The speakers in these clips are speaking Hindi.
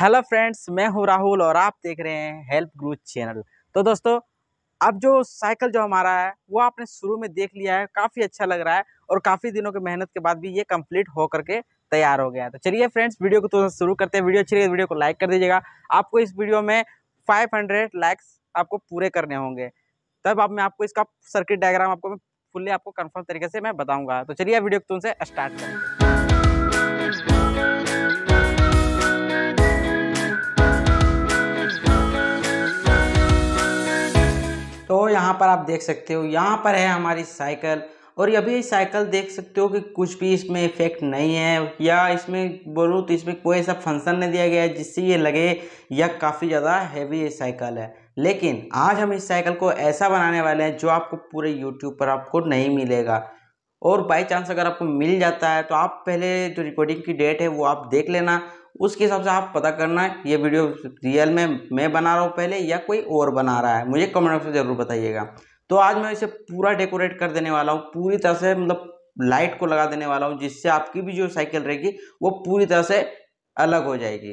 हेलो फ्रेंड्स मैं हूं राहुल और आप देख रहे हैं हेल्प ग्रुप चैनल तो दोस्तों अब जो साइकिल जो हमारा है वो आपने शुरू में देख लिया है काफ़ी अच्छा लग रहा है और काफ़ी दिनों की मेहनत के बाद भी ये कंप्लीट हो करके तैयार हो गया है तो चलिए फ्रेंड्स वीडियो को तो शुरू करते हैं वीडियो अच्छी तो वीडियो को लाइक कर दीजिएगा आपको इस वीडियो में फाइव हंड्रेड लाइक्स आपको पूरे करने होंगे तब आप मैं आपको इसका सर्किट डायग्राम आपको फुल्ली आपको कन्फर्म तरीके से मैं बताऊँगा तो चलिए वीडियो को तुमसे स्टार्ट करेंगे यहाँ पर आप देख सकते हो यहाँ पर है हमारी साइकिल और अभी साइकिल देख सकते हो कि कुछ भी इसमें इफेक्ट नहीं है या इसमें बोलूँ तो इसमें कोई ऐसा फंक्शन नहीं दिया गया है जिससे ये लगे या काफ़ी ज़्यादा हैवी ये साइकिल है लेकिन आज हम इस साइकिल को ऐसा बनाने वाले हैं जो आपको पूरे यूट्यूब पर आपको नहीं मिलेगा और बाई चांस अगर आपको मिल जाता है तो आप पहले जो रिकॉर्डिंग की डेट है वो आप देख लेना उसके हिसाब से आप पता करना ये वीडियो रियल में मैं बना रहा हूँ पहले या कोई और बना रहा है मुझे कमेंट में ज़रूर बताइएगा तो आज मैं इसे पूरा डेकोरेट कर देने वाला हूँ पूरी तरह से मतलब लाइट को लगा देने वाला हूँ जिससे आपकी भी जो साइकिल रहेगी वो पूरी तरह से अलग हो जाएगी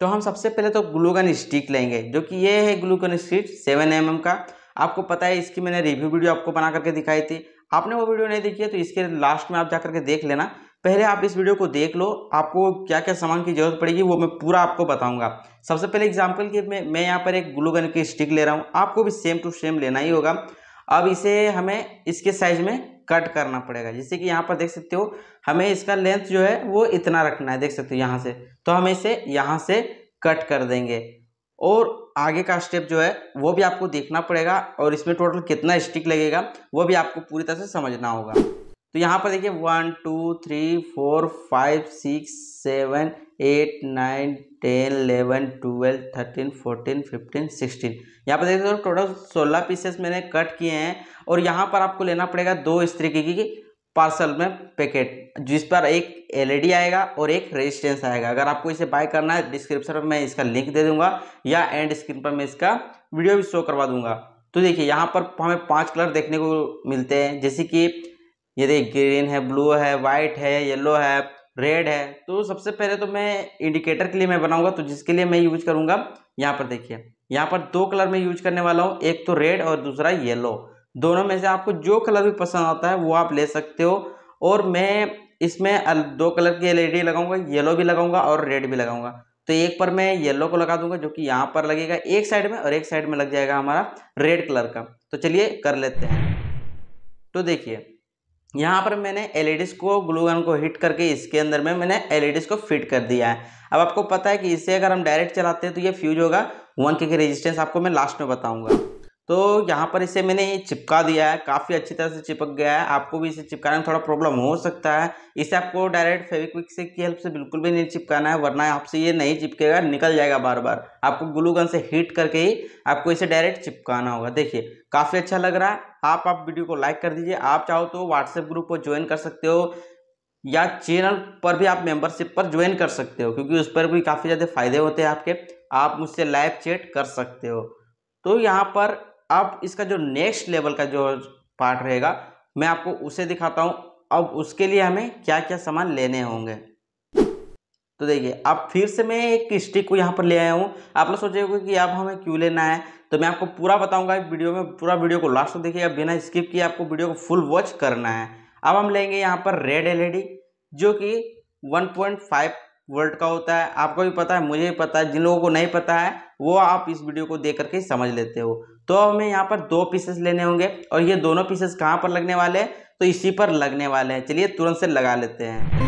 तो हम सबसे पहले तो ग्लूकन स्टिक लेंगे जो कि ये है ग्लूकन स्टिक सेवन एम का आपको पता है इसकी मैंने रिव्यू वीडियो आपको बना करके दिखाई थी आपने वो वीडियो नहीं देखी है तो इसके लास्ट में आप जा करके देख लेना पहले आप इस वीडियो को देख लो आपको क्या क्या सामान की ज़रूरत पड़ेगी वो मैं पूरा आपको बताऊंगा सबसे पहले एग्जांपल के मैं मैं यहाँ पर एक ग्लू गन की स्टिक ले रहा हूँ आपको भी सेम टू सेम लेना ही होगा अब इसे हमें इसके साइज में कट करना पड़ेगा जैसे कि यहाँ पर देख सकते हो हमें इसका लेंथ जो है वो इतना रखना है देख सकते हो यहाँ से तो हम इसे यहाँ से कट कर देंगे और आगे का स्टेप जो है वो भी आपको देखना पड़ेगा और इसमें टोटल कितना स्टिक लगेगा वो भी आपको पूरी तरह से समझना होगा तो यहाँ पर देखिए one two three four five six seven eight nine ten eleven twelve thirteen fourteen fifteen sixteen यहाँ पर देखिए टोटल सोलह पीसेस मैंने कट किए हैं और यहाँ पर आपको लेना पड़ेगा दो इस तरीके की पार्सल में पैकेट जिस पर एक एलईडी e आएगा और एक रेजिस्टेंस आएगा अगर आपको इसे बाय करना है डिस्क्रिप्शन में मैं इसका लिंक दे दूंगा या एंड स्क्रीन पर मैं इसका वीडियो भी शो करवा दूंगा तो देखिए यहाँ पर हमें पांच कलर देखने को मिलते हैं जैसे कि यदि ग्रीन है ब्लू है वाइट है येलो है रेड है तो सबसे पहले तो मैं इंडिकेटर के लिए मैं बनाऊंगा तो जिसके लिए मैं यूज करूंगा यहाँ पर देखिए यहाँ पर दो कलर में यूज करने वाला हूँ एक तो रेड और दूसरा येलो दोनों में से आपको जो कलर भी पसंद आता है वो आप ले सकते हो और मैं इसमें दो कलर की एलईडी लगाऊंगा येलो भी लगाऊंगा और रेड भी लगाऊंगा तो एक पर मैं येलो को लगा दूंगा जो कि यहाँ पर लगेगा एक साइड में और एक साइड में लग जाएगा हमारा रेड कलर का तो चलिए कर लेते हैं तो देखिए यहाँ पर मैंने एल e को ग्लूगन को हिट करके इसके अंदर में मैंने एल e को फिट कर दिया है अब आपको पता है कि इसे अगर हम डायरेक्ट चलाते हैं तो ये फ्यूज होगा वन के रेजिस्टेंस आपको मैं लास्ट में बताऊंगा तो यहाँ पर इसे मैंने चिपका दिया है काफ़ी अच्छी तरह से चिपक गया है आपको भी इसे चिपकाने में थोड़ा प्रॉब्लम हो सकता है इसे आपको डायरेक्ट फेविक्विक से की हेल्प से बिल्कुल भी नहीं चिपकाना है वरना आपसे ये नहीं चिपकेगा निकल जाएगा बार बार आपको ग्लू गन से हीट करके ही आपको इसे डायरेक्ट चिपकाना होगा देखिए काफ़ी अच्छा लग रहा है आप आप वीडियो को लाइक कर दीजिए आप चाहो तो व्हाट्सएप ग्रुप को ज्वाइन कर सकते हो या चैनल पर भी आप मेंबरशिप पर ज्वाइन कर सकते हो क्योंकि उस पर भी काफ़ी ज़्यादा फायदे होते हैं आपके आप मुझसे लाइव चैट कर सकते हो तो यहाँ पर अब इसका जो नेक्स्ट लेवल का जो पार्ट रहेगा मैं आपको उसे दिखाता हूँ अब उसके लिए हमें क्या क्या सामान लेने होंगे तो देखिए अब फिर से मैं एक स्टिक को यहाँ पर ले आया हूँ आप लोग सोचे कि अब हमें क्यों लेना है तो मैं आपको पूरा बताऊंगा वीडियो में पूरा वीडियो को लास्ट तक देखिएगा बिना स्किप किए आपको वीडियो को फुल वॉच करना है अब हम लेंगे यहाँ पर रेड एल जो कि वन वोल्ट का होता है आपको भी पता है मुझे भी पता है जिन लोगों को नहीं पता है वो आप इस वीडियो को देख करके समझ लेते हो तो हमें यहाँ पर दो पीसेस लेने होंगे और ये दोनों पीसेस कहाँ पर लगने वाले हैं तो इसी पर लगने वाले हैं चलिए तुरंत से लगा लेते हैं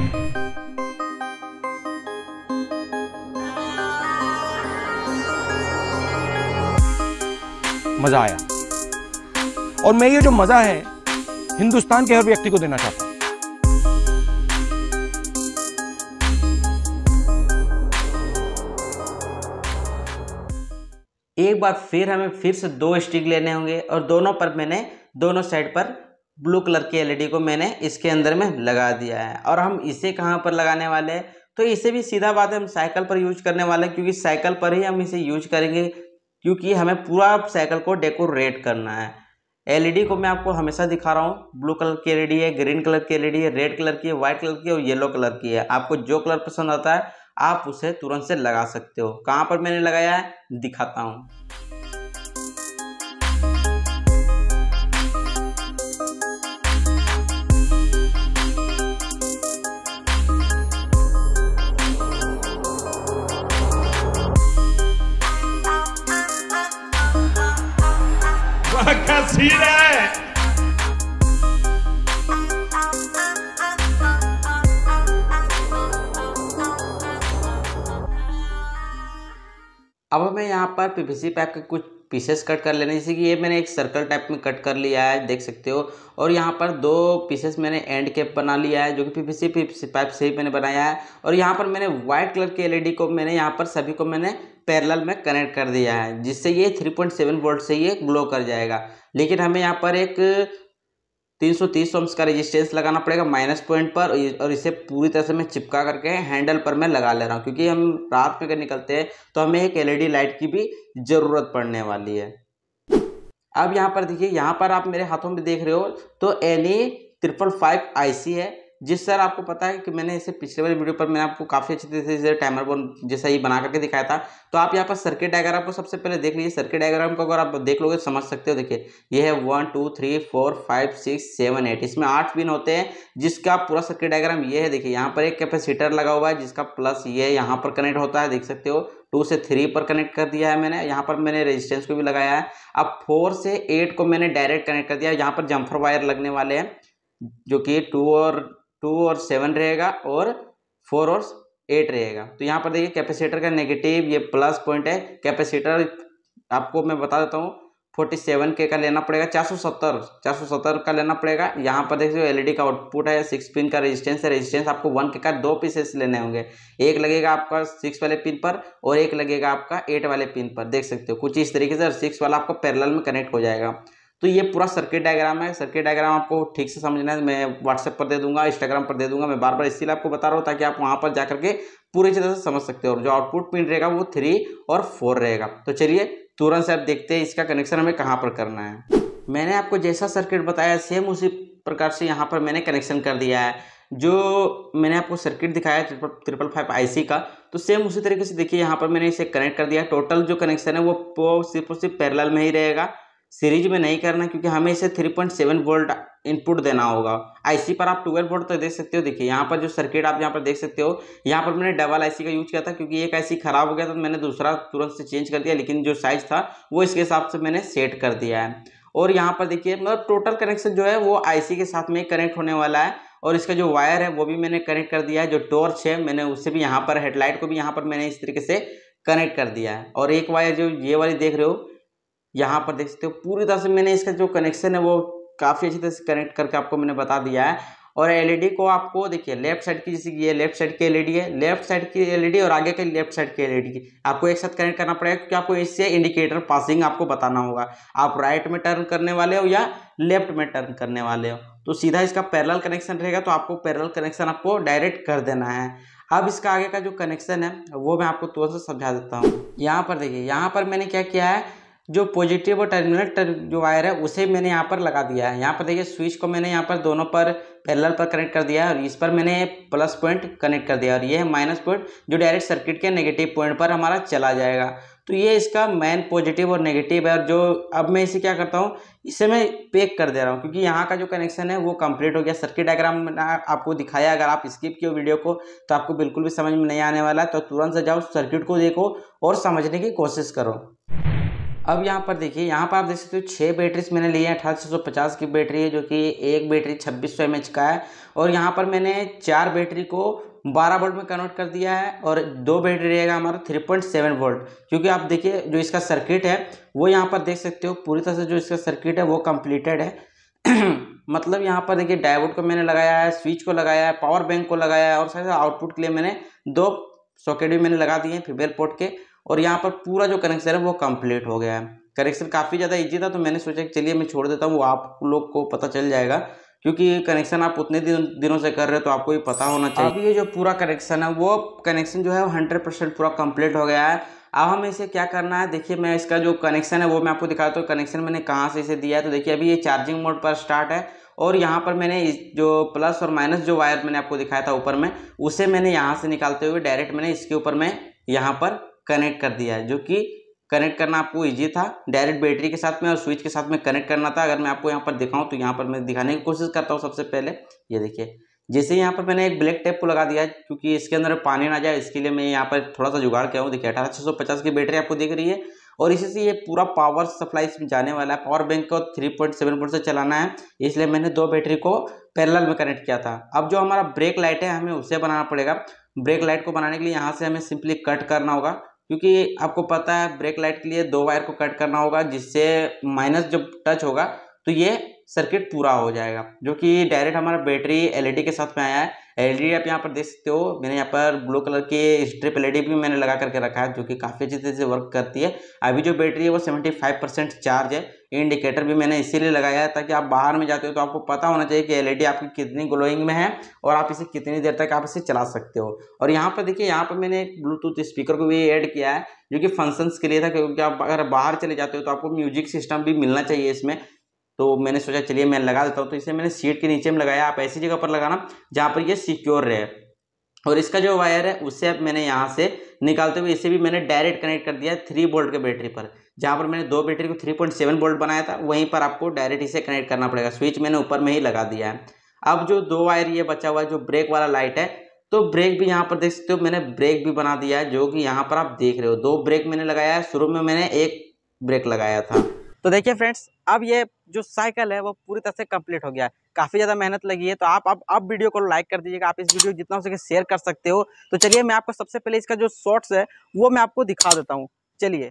मज़ा आया और मैं ये जो मज़ा है हिंदुस्तान के हर व्यक्ति को देना चाहता हूं एक बार फिर हमें फिर से दो स्टिक लेने होंगे और दोनों पर मैंने दोनों साइड पर ब्लू कलर की एलईडी को मैंने इसके अंदर में लगा दिया है और हम इसे कहाँ पर लगाने वाले हैं तो इसे भी सीधा बात है हम साइकिल पर यूज करने वाले हैं क्योंकि साइकिल पर ही हम इसे यूज करेंगे क्योंकि हमें पूरा साइकिल को डेकोरेट करना है एलईडी को मैं आपको हमेशा दिखा रहा हूँ ब्लू कलर की एलईडी है ग्रीन कलर की एलईडी है रेड कलर की है वाइट कलर की और येलो कलर की है आपको जो कलर पसंद आता है आप उसे तुरंत से लगा सकते हो कहाँ पर मैंने लगाया है दिखाता हूँ पर पीपीसी पैक के कुछ पीसेस कट कर लेने जैसे कि ये मैंने एक सर्कल टाइप में कट कर लिया है देख सकते हो और यहाँ पर दो पीसेस मैंने एंड केप बना लिया है जो कि पीपीसी पीपीसी पाइप से ही मैंने बनाया है और यहाँ पर मैंने व्हाइट कलर के एलईडी को मैंने यहाँ पर सभी को मैंने पैरेलल में कनेक्ट कर दिया है जिससे ये 3.7 वोल्ट से ये ग्लो कर जाएगा लेकिन हमें यहाँ पर एक तीन सौ तीस ओम्स का रेजिस्टेंस लगाना पड़ेगा माइनस पॉइंट पर और इसे पूरी तरह से मैं चिपका करके हैंडल पर मैं लगा ले रहा हूँ क्योंकि हम रात में अगर निकलते हैं तो हमें एक एलईडी लाइट e की भी ज़रूरत पड़ने वाली है अब यहाँ पर देखिए यहाँ पर आप मेरे हाथों में देख रहे हो तो एनी ट्रिपल फाइव आई है जिस सर आपको पता है कि मैंने इसे पिछले वाले वीडियो पर मैंने आपको काफ़ी अच्छे तरीके से टाइमर बोन जैसा ही बना करके दिखाया था तो आप यहाँ पर सर्किट डायग्राम को सबसे पहले देख लीजिए सर्किट डायग्राम को अगर आप देख लोगे तो समझ सकते हो देखिए ये है one two three four five six seven eight इसमें आठ पिन होते हैं जिसका पूरा सर्किट डायग्राम ये है देखिए यहाँ पर एक कैपेसिटर लगा हुआ है जिसका प्लस ये यहाँ पर कनेक्ट होता है देख सकते हो टू से थ्री पर कनेक्ट कर दिया है मैंने यहाँ पर मैंने रेजिस्टेंस को भी लगाया है अब फोर से एट को मैंने डायरेक्ट कनेक्ट कर दिया है यहाँ पर जम्फर वायर लगने वाले हैं जो कि टू और टू और सेवन रहेगा और फोर और एट रहेगा तो यहाँ पर देखिए कैपेसिटर का नेगेटिव ये प्लस पॉइंट है कैपेसिटर आपको मैं बता देता हूँ फोर्टी सेवन के का लेना पड़ेगा चार सौ सत्तर चार सौ सत्तर का लेना पड़ेगा यहाँ पर देखिए एलईडी का आउटपुट है सिक्स पिन का रेजिस्टेंस है रेजिस्टेंस आपको वन के का दो पीसेस लेने होंगे एक लगेगा आपका सिक्स वाले पिन पर और एक लगेगा आपका एट वाले पिन पर देख सकते हो कुछ इस तरीके से सिक्स वाला आपको पैरेलल में कनेक्ट हो जाएगा तो ये पूरा सर्किट डायग्राम है सर्किट डायग्राम आपको ठीक से समझना है मैं व्हाट्सएप पर दे दूंगा इंस्टाग्राम पर दे दूंगा मैं बार बार इसीलिए आपको बता रहा हूँ ताकि आप वहाँ पर जा करके पूरी तरह से समझ सकते हो और जो आउटपुट पिन रहेगा वो थ्री और फोर रहेगा तो चलिए तुरंत से आप देखते हैं इसका कनेक्शन हमें कहाँ पर करना है मैंने आपको जैसा सर्किट बताया सेम उसी प्रकार से यहाँ पर मैंने कनेक्शन कर दिया है जो मैंने आपको सर्किट दिखाया ट्रिपल ट्रिपल फाइव आई का तो सेम उसी तरीके से देखिए यहाँ पर मैंने इसे कनेक्ट कर दिया टोटल जो कनेक्शन है वो सिर्फ और सिर्फ पैरल में ही रहेगा सीरीज में नहीं करना क्योंकि हमें इसे three point seven volt input देना होगा आईसी पर आप ट्वेल्व वोल्ट तो देख सकते हो देखिए यहाँ पर जो सर्किट आप यहाँ पर देख सकते हो यहाँ पर मैंने डबल आईसी का यूज किया था क्योंकि एक आईसी खराब हो गया था तो मैंने दूसरा तुरंत से चेंज कर दिया लेकिन जो साइज था वो इसके हिसाब से मैंने सेट कर दिया है और यहाँ पर देखिए मतलब टोटल कनेक्शन जो है वो आई के साथ में कनेक्ट होने वाला है और इसका जो वायर है वो भी मैंने कनेक्ट कर दिया है जो टॉर्च है मैंने उससे भी यहाँ पर हेडलाइट को भी यहाँ पर मैंने इस तरीके से कनेक्ट कर दिया है और एक वायर जो ये वाली देख रहे हो यहाँ पर देख सकते हो पूरी तरह से मैंने इसका जो कनेक्शन है वो काफ़ी अच्छी तरह से कनेक्ट करके आपको मैंने बता दिया है और एलईडी e को आपको देखिए लेफ्ट साइड की जैसे ये लेफ्ट साइड की एलईडी e है लेफ्ट साइड की एलईडी e और आगे के लेफ्ट साइड की एलईडी की आपको एक साथ कनेक्ट करना पड़ेगा क्योंकि आपको इससे इंडिकेटर पासिंग आपको बताना होगा आप राइट में टर्न करने वाले हो या लेफ्ट में टर्न करने वाले हो तो सीधा इसका पैरल कनेक्शन रहेगा तो आपको पैरल कनेक्शन आपको डायरेक्ट कर देना है अब इसका आगे का जो कनेक्शन है वो मैं आपको तुरंत से समझा देता हूँ यहाँ पर देखिए यहाँ पर मैंने क्या किया है जो पॉजिटिव और टर्मिनल टर्म जो वायर है उसे मैंने यहाँ पर लगा दिया है यहाँ पर देखिए स्विच को मैंने यहाँ पर दोनों पर पैरेलल पर कनेक्ट कर दिया है और इस पर मैंने प्लस पॉइंट कनेक्ट कर दिया और ये है माइनस पॉइंट जो डायरेक्ट सर्किट के नेगेटिव पॉइंट पर हमारा चला जाएगा तो ये इसका मेन पॉजिटिव और नेगेटिव है और जो अब मैं इसे क्या करता हूँ इसे मैं पेक कर दे रहा हूँ क्योंकि यहाँ का जो कनेक्शन है वो कंप्लीट हो गया सर्किट डायग्राम आपको दिखाया अगर आप स्किप किए वीडियो को तो आपको बिल्कुल भी समझ में नहीं आने वाला तो तुरंत से जाओ सर्किट को देखो और समझने की कोशिश करो अब यहाँ पर देखिए यहाँ पर आप देख सकते हो छः बैटरीज मैंने ली है अठारह की बैटरी है जो कि एक बैटरी छब्बीस सौ का है और यहाँ पर मैंने चार बैटरी को बारह वोल्ट में कन्वर्ट कर दिया है और दो बैटरी रहेगा हमारा थ्री पॉइंट सेवन वोल्ट क्योंकि आप देखिए जो इसका सर्किट है वो यहाँ पर देख सकते हो पूरी तरह से जो इसका सर्किट है वो कम्प्लीटेड है मतलब यहाँ पर देखिए डायवर्ट को मैंने लगाया है स्विच को लगाया है पावर बैंक को लगाया है और साथ आउटपुट के लिए मैंने दो सॉकेट भी मैंने लगा दिए हैं फिबेल पोर्ट के और यहाँ पर पूरा जो कनेक्शन है वो कंप्लीट हो गया है कनेक्शन काफ़ी ज़्यादा ईजी था तो मैंने सोचा कि चलिए मैं छोड़ देता हूँ वो आप लोग को पता चल जाएगा क्योंकि कनेक्शन आप उतने दिन दिनों से कर रहे हो तो आपको ये पता होना चाहिए अभी ये जो पूरा कनेक्शन है वो कनेक्शन जो है वो हंड्रेड परसेंट पूरा कंप्लीट हो गया है अब हमें इसे क्या करना है देखिए मैं इसका जो कनेक्शन है वो मैं आपको दिखाता हूँ कनेक्शन मैंने कहाँ से इसे दिया है तो देखिए अभी ये चार्जिंग मोड पर स्टार्ट है और यहाँ पर मैंने जो प्लस और माइनस जो वायर मैंने आपको दिखाया था ऊपर में उसे मैंने यहाँ से निकालते हुए डायरेक्ट मैंने इसके ऊपर में यहाँ पर कनेक्ट कर दिया है जो कि कनेक्ट करना आपको ईजी था डायरेक्ट बैटरी के साथ में और स्विच के साथ में कनेक्ट करना था अगर मैं आपको यहाँ पर दिखाऊँ तो यहाँ पर मैं दिखाने की कोशिश करता हूँ सबसे पहले ये देखिए जैसे यहाँ पर मैंने एक ब्लैक टेप को लगा दिया है क्योंकि इसके अंदर पानी ना जाए इसके लिए मैं यहाँ पर थोड़ा सा जुगाड़ किया हूँ देखिए अठारह छः सौ पचास की बैटरी आपको दिख रही है और इसी से ये पूरा पावर सप्लाई इसमें जाने वाला है पावर बैंक को थ्री पॉइंट सेवन पॉइंट से चलाना है इसलिए मैंने दो बैटरी को पैरेलल में कनेक्ट किया था अब जो हमारा ब्रेक लाइट है हमें उसे बनाना पड़ेगा ब्रेक लाइट को बनाने के लिए यहाँ से हमें सिंपली कट करना होगा क्योंकि आपको पता है ब्रेक लाइट के लिए दो वायर को कट करना होगा जिससे माइनस जब टच होगा तो ये सर्किट पूरा हो जाएगा जो कि डायरेक्ट हमारा बैटरी एलईडी e के साथ में आया है एलईडी e आप यहाँ पर देख सकते हो मैंने यहाँ पर ब्लू कलर के स्ट्रिप एलईडी e भी मैंने लगा करके रखा है जो कि काफ़ी अच्छी तरह से वर्क करती है अभी जो बैटरी है वो सेवेंटी फाइव परसेंट चार्ज है इंडिकेटर भी मैंने इसीलिए लगाया है ताकि आप बाहर में जाते हो तो आपको पता होना चाहिए कि एल आपकी कितनी ग्लोइंग में है और आप इसे कितनी देर तक आप इसे चला सकते हो और यहाँ पर देखिए यहाँ पर मैंने एक ब्लूटूथ स्पीकर को भी एड किया है जो कि फंक्शंस के लिए था क्योंकि आप अगर बाहर चले जाते हो तो आपको म्यूजिक सिस्टम भी मिलना चाहिए इसमें तो मैंने सोचा चलिए मैं लगा देता हूँ तो इसे मैंने सीट के नीचे में लगाया आप ऐसी जगह पर लगाना जहाँ पर ये सिक्योर रहे और इसका जो वायर है उससे अब मैंने यहाँ से निकालते हुए इसे भी मैंने डायरेक्ट कनेक्ट कर दिया है थ्री बोल्ट के बैटरी पर जहाँ पर मैंने दो बैटरी को थ्री पॉइंट सेवन बोल्ट बनाया था वहीं पर आपको डायरेक्ट इसे कनेक्ट करना पड़ेगा स्विच मैंने ऊपर में ही लगा दिया है अब जो दो वायर ये बचा हुआ है जो ब्रेक वाला लाइट है तो ब्रेक भी यहाँ पर देख सकते हो मैंने ब्रेक भी बना दिया है जो कि यहाँ पर आप देख रहे हो दो ब्रेक मैंने लगाया है शुरू में मैंने एक ब्रेक लगाया था तो देखिए फ्रेंड्स अब ये जो साइकिल है वो पूरी तरह से कंप्लीट हो गया है काफ़ी ज़्यादा मेहनत लगी है तो आप अब अब वीडियो को लाइक कर दीजिएगा आप इस वीडियो जितना हो सके शेयर कर सकते हो तो चलिए मैं आपको सबसे पहले इसका जो शॉर्ट्स है वो मैं आपको दिखा देता हूँ चलिए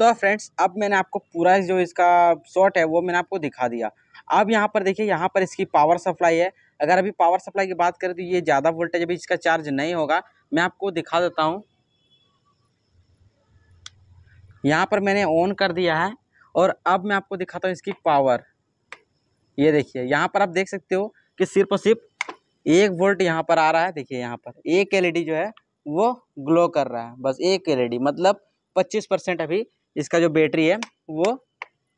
तो फ्रेंड्स अब मैंने आपको पूरा जो इसका शॉट है वो मैंने आपको दिखा दिया अब यहाँ पर देखिए यहाँ पर इसकी पावर सप्लाई है अगर अभी पावर सप्लाई की बात करें तो ये ज़्यादा वोल्टेज अभी इसका चार्ज नहीं होगा मैं आपको दिखा देता हूँ यहाँ पर मैंने ऑन कर दिया है और अब मैं आपको दिखाता हूँ इसकी पावर ये देखिए यहाँ पर आप देख सकते हो कि सिर्फ और सिर्फ एक वोल्ट यहाँ पर आ रहा है देखिए यहाँ पर एक एलईडी जो है वो ग्लो कर रहा है बस एक एलईडी मतलब 25 परसेंट अभी इसका जो बैटरी है वो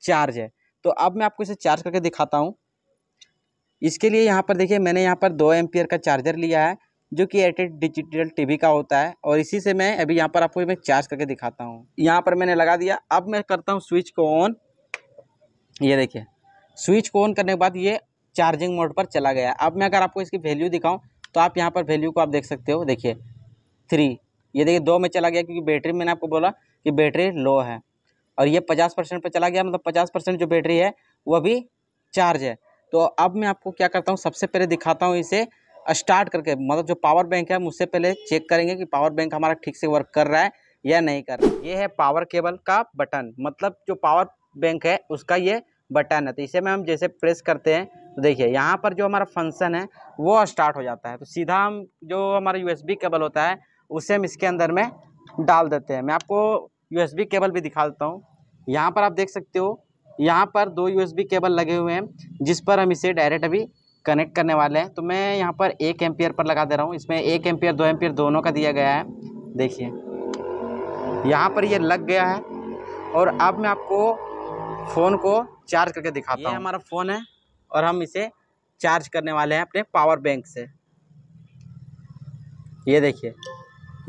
चार्ज है तो अब मैं आपको इसे चार्ज करके दिखाता हूँ इसके लिए यहाँ पर देखिए मैंने यहाँ पर दो एम्पियर का चार्जर लिया है जो कि एटेड डिजिटल टीवी का होता है और इसी से मैं अभी यहाँ पर आपको मैं चार्ज करके दिखाता हूँ यहाँ पर मैंने लगा दिया अब मैं करता हूँ स्विच को ऑन ये देखिए स्विच को ऑन करने के बाद ये चार्जिंग मोड पर चला गया अब मैं अगर आपको इसकी वैल्यू दिखाऊँ तो आप यहाँ पर वैल्यू को आप देख सकते हो देखिए थ्री ये देखिए दो में चला गया क्योंकि बैटरी मैंने आपको बोला कि बैटरी लो है और ये पचास परसेंट पर चला गया मतलब पचास परसेंट जो बैटरी है वह भी चार्ज है तो अब मैं आपको क्या करता हूँ सबसे पहले दिखाता हूँ इसे स्टार्ट करके मतलब जो पावर बैंक है हम उससे पहले चेक करेंगे कि पावर बैंक हमारा ठीक से वर्क कर रहा है या नहीं कर रहा ये है पावर केबल का बटन मतलब जो पावर बैंक है उसका ये बटन है तो इसे में हम जैसे प्रेस करते हैं तो देखिए यहाँ पर जो हमारा फंक्शन है वो स्टार्ट हो जाता है तो सीधा हम जो हमारा यूएसबी केबल होता है उसे हम इसके अंदर में डाल देते हैं मैं आपको यू केबल भी दिखा देता हूँ यहाँ पर आप देख सकते हो यहाँ पर दो यू केबल लगे हुए हैं जिस पर हम इसे डायरेक्ट अभी कनेक्ट करने वाले हैं तो मैं यहाँ पर एक एम्पियर पर लगा दे रहा हूँ इसमें एक एम्पियर दो एम्पियर दोनों का दिया गया है देखिए यहाँ पर ये यह लग गया है और अब मैं आपको फ़ोन को चार्ज करके दिखाता हूँ हमारा फ़ोन है और हम इसे चार्ज करने वाले हैं अपने पावर बैंक से ये देखिए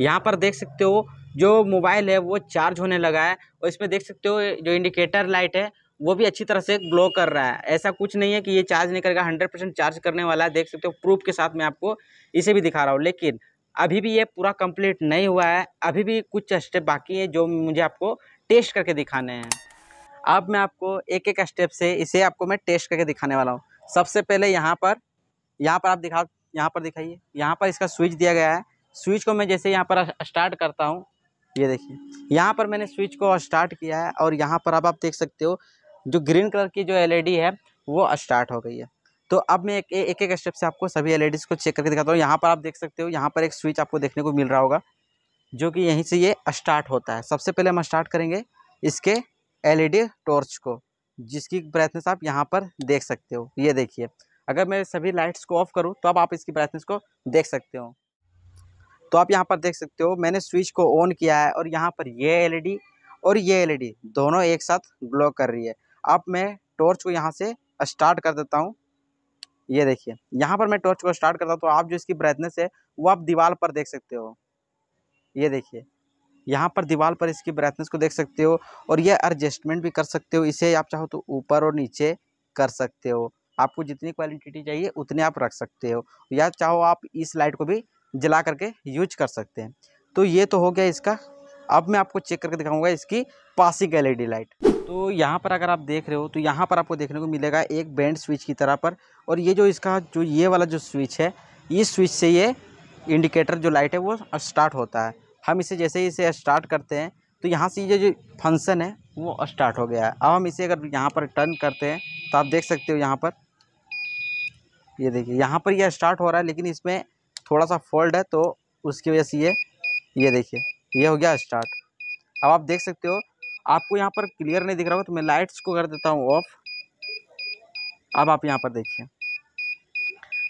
यहाँ पर देख सकते हो जो मोबाइल है वो चार्ज होने लगा है और इसमें देख सकते हो जो इंडिकेटर लाइट है वो भी अच्छी तरह से ग्लो कर रहा है ऐसा कुछ नहीं है कि ये चार्ज नहीं करेगा हंड्रेड परसेंट चार्ज करने वाला है देख सकते हो प्रूफ के साथ मैं आपको इसे भी दिखा रहा हूँ लेकिन अभी भी ये पूरा कंप्लीट नहीं हुआ है अभी भी कुछ स्टेप बाकी है जो मुझे आपको टेस्ट करके दिखाने हैं अब मैं आपको एक एक स्टेप से इसे आपको मैं टेस्ट करके दिखाने वाला हूँ सबसे पहले यहाँ पर यहाँ पर आप दिखा यहाँ पर दिखाइए यहाँ पर इसका स्विच दिया गया है स्विच को मैं जैसे यहाँ पर स्टार्ट करता हूँ ये देखिए यहाँ पर मैंने स्विच को स्टार्ट किया है और यहाँ पर अब आप देख सकते हो जो ग्रीन कलर की जो एलईडी e है वो स्टार्ट हो गई है तो अब मैं एक एक, एक स्टेप से आपको सभी एल e को चेक करके दिखाता हूँ यहाँ पर आप देख सकते हो यहाँ पर एक स्विच आपको देखने को मिल रहा होगा जो कि यहीं से ये स्टार्ट होता है सबसे पहले हम स्टार्ट करेंगे इसके एल टॉर्च e को जिसकी ब्राइटनेस आप यहाँ पर देख सकते हो ये देखिए अगर मैं सभी लाइट्स को ऑफ करूँ तो अब आप इसकी ब्राइटनेस को देख सकते हो तो आप यहाँ पर देख सकते हो मैंने स्विच को ऑन किया है और यहाँ पर ये एलईडी e और ये एलईडी e दोनों एक साथ ग्लो कर रही है अब मैं टॉर्च को यहाँ से स्टार्ट कर देता हूँ ये देखिए यहाँ पर मैं टॉर्च को स्टार्ट करता हूँ तो आप जो इसकी ब्राइटनेस है वो आप दीवार पर देख सकते हो ये देखिए यहाँ पर दीवार पर इसकी ब्राइटनेस को देख सकते हो और ये एडजस्टमेंट भी कर सकते हो इसे आप चाहो तो ऊपर और नीचे कर सकते हो आपको जितनी क्वालिटी चाहिए उतने आप रख सकते हो या चाहो आप इस लाइट को भी जला करके यूज कर सकते हैं तो ये तो हो गया इसका अब मैं आपको चेक करके दिखाऊंगा इसकी पासिक एल लाइट तो यहाँ पर अगर आप देख रहे हो तो यहाँ पर आपको देखने को मिलेगा एक बैंड स्विच की तरह पर और ये जो इसका जो ये वाला जो स्विच है इस स्विच से ये इंडिकेटर जो लाइट है वो स्टार्ट होता है हम इसे जैसे ही इसे स्टार्ट करते हैं तो यहाँ से ये जो फंक्शन है वो स्टार्ट हो गया है अब हम इसे अगर यहाँ पर टर्न करते हैं तो आप देख सकते हो यहाँ पर ये यह देखिए यहाँ पर यह स्टार्ट हो रहा है लेकिन इसमें थोड़ा सा फोल्ड है तो उसकी वजह से ये ये देखिए ये हो गया स्टार्ट अब आप देख सकते हो आपको यहाँ पर क्लियर नहीं दिख रहा होगा तो मैं लाइट्स को कर देता हूँ ऑफ अब आप यहाँ पर देखिए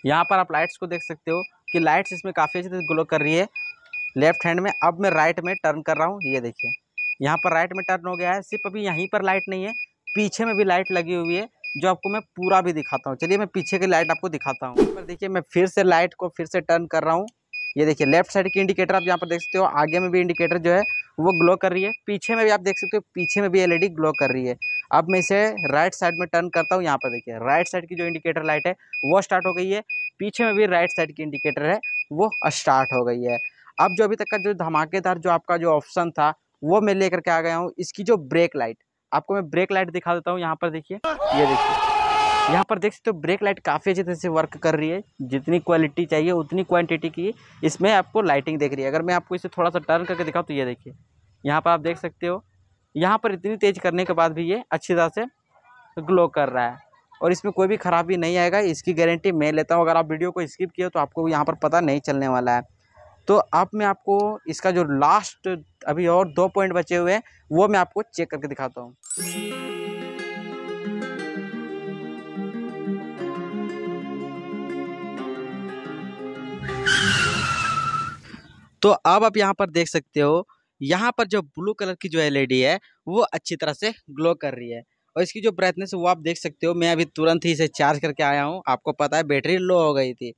यहाँ पर आप लाइट्स को देख सकते हो कि लाइट्स इसमें काफ़ी अच्छे से ग्लो कर रही है लेफ्ट हैंड में अब मैं राइट में टर्न कर रहा हूँ ये देखिए यहाँ पर राइट में टर्न हो गया है सिर्फ अभी यहीं पर लाइट नहीं है पीछे में भी लाइट लगी हुई है जो आपको मैं पूरा भी दिखाता हूँ चलिए मैं पीछे की लाइट आपको दिखाता हूँ पर देखिए मैं फिर से लाइट को फिर से टर्न कर रहा हूँ ये देखिए लेफ्ट साइड की इंडिकेटर आप यहाँ पर देख सकते हो आगे में भी इंडिकेटर जो है वो ग्लो कर रही है पीछे में भी आप देख सकते हो पीछे में भी एलईडी ग्लो कर रही है अब मैं इसे राइट साइड में टर्न करता हूँ यहाँ पर देखिए राइट साइड की जो इंडिकेटर लाइट है वो स्टार्ट हो गई है पीछे में भी राइट साइड की इंडिकेटर है वो स्टार्ट हो गई है अब जो अभी तक का जो धमाकेदार जो आपका जो ऑप्शन था वो मैं लेकर के आ गया हूँ इसकी जो ब्रेक लाइट आपको मैं ब्रेक लाइट दिखा देता हूँ यहाँ पर देखिए ये देखिए यहाँ पर देख सकते हो ब्रेक लाइट काफ़ी अच्छी तरह से वर्क कर रही है जितनी क्वालिटी चाहिए उतनी क्वांटिटी की इसमें आपको लाइटिंग देख रही है अगर मैं आपको इसे थोड़ा सा टर्न करके दिखाऊँ तो ये देखिए यहाँ पर आप देख सकते हो यहाँ पर इतनी तेज़ करने के बाद भी ये अच्छी तरह से ग्लो कर रहा है और इसमें कोई भी ख़राबी नहीं आएगा इसकी गारंटी मैं लेता हूँ अगर आप वीडियो को स्किप किए तो आपको यहाँ पर पता नहीं चलने वाला है तो अब मैं आपको इसका जो लास्ट अभी और दो पॉइंट बचे हुए हैं वो मैं आपको चेक करके दिखाता हूँ तो अब आप यहाँ पर देख सकते हो यहाँ पर जो ब्लू कलर की जो एलईडी है वो अच्छी तरह से ग्लो कर रही है और इसकी जो ब्राइटनेस वो आप देख सकते हो मैं अभी तुरंत ही इसे चार्ज करके आया हूँ आपको पता है बैटरी लो हो गई थी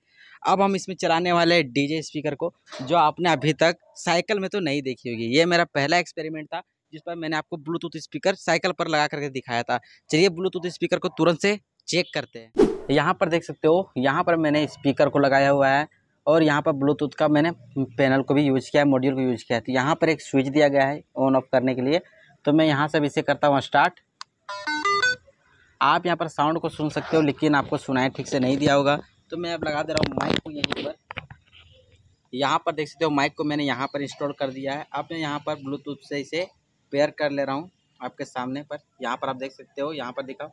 अब हम इसमें चलाने वाले हैं डीजे स्पीकर को जो आपने अभी तक साइकिल में तो नहीं देखी होगी ये मेरा पहला एक्सपेरिमेंट था जिस पर मैंने आपको ब्लूटूथ स्पीकर साइकिल पर लगा करके दिखाया था चलिए ब्लूटूथ स्पीकर को तुरंत से चेक करते हैं यहाँ पर देख सकते हो यहाँ पर मैंने स्पीकर को लगाया हुआ है और यहाँ पर ब्लूटूथ का मैंने पैनल को भी यूज़ किया है मॉड्यूल को यूज़ किया है तो यहाँ पर एक स्विच दिया गया है ऑन ऑफ करने के लिए तो मैं यहाँ से इसे करता हूँ स्टार्ट आप यहाँ पर साउंड को सुन सकते हो लेकिन आपको सुनाई ठीक से नहीं दिया होगा तो मैं अब लगा दे रहा हूँ माइक को यहीं पर यहाँ पर देख सकते हो माइक को मैंने यहाँ पर इंस्टॉल कर दिया है अब मैं यहाँ पर ब्लूटूथ से इसे पेयर कर ले रहा हूँ आपके सामने पर यहाँ पर आप देख सकते हो यहाँ पर दिखाओ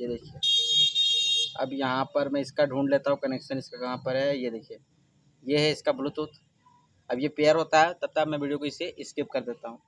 ये देखिए अब यहाँ पर मैं इसका ढूंढ लेता हूँ कनेक्शन इसका कहाँ पर है ये देखिए ये है इसका ब्लूटूथ अब ये पेयर होता है तब तक मैं वीडियो को इसे स्किप कर देता हूँ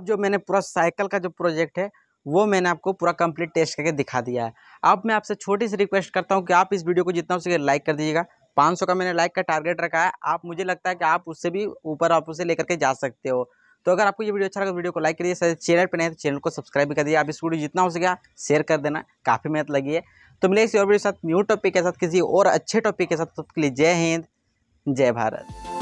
अब जो मैंने पूरा साइकिल का जो प्रोजेक्ट है वो मैंने आपको पूरा कंप्लीट टेस्ट करके दिखा दिया है अब मैं आपसे छोटी सी रिक्वेस्ट करता हूँ कि आप इस वीडियो को जितना हो सके लाइक कर दीजिएगा 500 का मैंने लाइक का टारगेट रखा है आप मुझे लगता है कि आप उससे भी ऊपर आप उसे लेकर के जा सकते हो तो अगर आपको ये वीडियो अच्छा लगा वीडियो तो को लाइक करिए चैनल पर नहीं तो चैनल को सब्सक्राइब भी कर दीजिए आप इस वीडियो जितना हो सके शेयर कर देना काफ़ी मेहनत लगी है तो मिले इसी और वीडियो के साथ न्यू टॉपिक के साथ किसी और अच्छे टॉपिक के साथ जय हिंद जय भारत